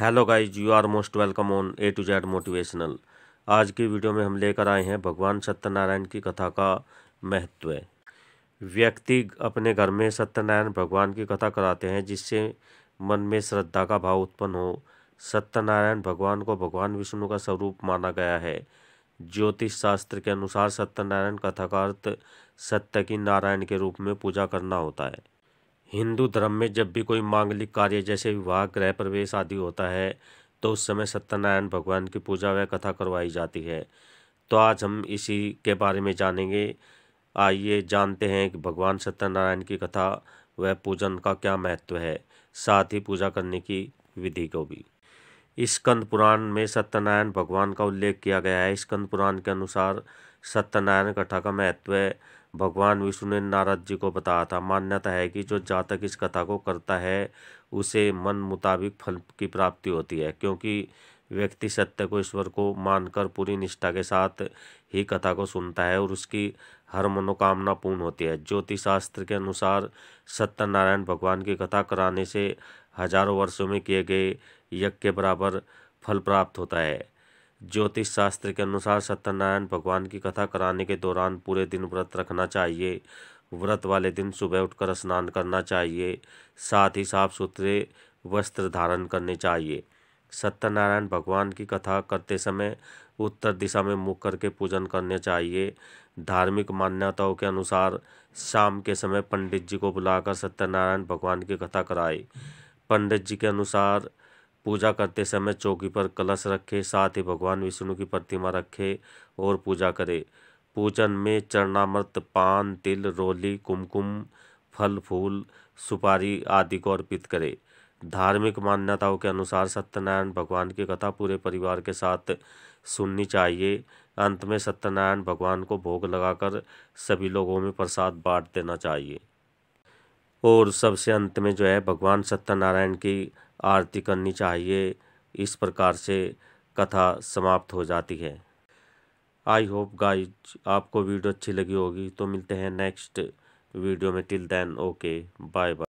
hello guys you are most welcome on A to Z motivational आज की video में हम लेकर आए हैं भगवान सत्यनारायण की कथा का महत्व व्यक्ति अपने घर में सत्यनारायण भगवान की कथा कराते हैं जिससे मन में श्रद्धा का भाव उत्पन्न हो सत्यनारायण भगवान को भगवान विष्णु का स्वरूप माना गया है ज्योतिष शास्त्र के अनुसार सत्यनारायण कथा का अर्थ सत्य की नारायण के रूप में पूजा करना होता है हिंदू धर्म में जब भी कोई मांगलिक कार्य जैसे विवाह गृह प्रवेश आदि होता है तो उस समय सत्यनारायण भगवान की पूजा व कथा करवाई जाती है तो आज हम इसी के बारे में जानेंगे आइए जानते हैं कि भगवान सत्यनारायण की कथा व पूजन का क्या महत्व है साथ ही पूजा करने की विधि को भी स्कंद पुराण में सत्यनारायण भगवान का उल्लेख किया गया है स्कंद पुराण के अनुसार सत्यनारायण कथा का महत्व है भगवान विष्णु ने नारद जी को बताया था मान्यता है कि जो जातक इस कथा को करता है उसे मन मुताबिक फल की प्राप्ति होती है क्योंकि व्यक्ति सत्य को ईश्वर को मानकर पूरी निष्ठा के साथ ही कथा को सुनता है और उसकी हर मनोकामना पूर्ण होती है ज्योतिष शास्त्र के अनुसार सत्यनारायण भगवान की कथा कराने से हजारों वर्षों में किए गए यज्ञ के बराबर फल प्राप्त होता है ज्योतिष शास्त्र के अनुसार सत्यनारायण भगवान की कथा कराने के दौरान पूरे दिन व्रत रखना चाहिए व्रत वाले दिन सुबह उठकर स्नान करना चाहिए साथ ही साफ सुथरे वस्त्र धारण करने चाहिए सत्यनारायण भगवान की कथा करते समय उत्तर दिशा में मुख करके पूजन करने चाहिए धार्मिक मान्यताओं के अनुसार शाम के समय पंडित जी को बुलाकर सत्यनारायण भगवान की कथा कराए पंडित जी के अनुसार पूजा करते समय चौकी पर कलश रखे साथ ही भगवान विष्णु की प्रतिमा रखे और पूजा करे पूजन में चरणामृत पान तिल रोली कुमकुम फल फूल सुपारी आदि को अर्पित करे धार्मिक मान्यताओं के अनुसार सत्यनारायण भगवान की कथा पूरे परिवार के साथ सुननी चाहिए अंत में सत्यनारायण भगवान को भोग लगाकर सभी लोगों में प्रसाद बांट देना चाहिए और सबसे अंत में जो है भगवान सत्यनारायण की आरती करनी चाहिए इस प्रकार से कथा समाप्त हो जाती है आई होप गाइज आपको वीडियो अच्छी लगी होगी तो मिलते हैं नेक्स्ट वीडियो में till then okay bye bye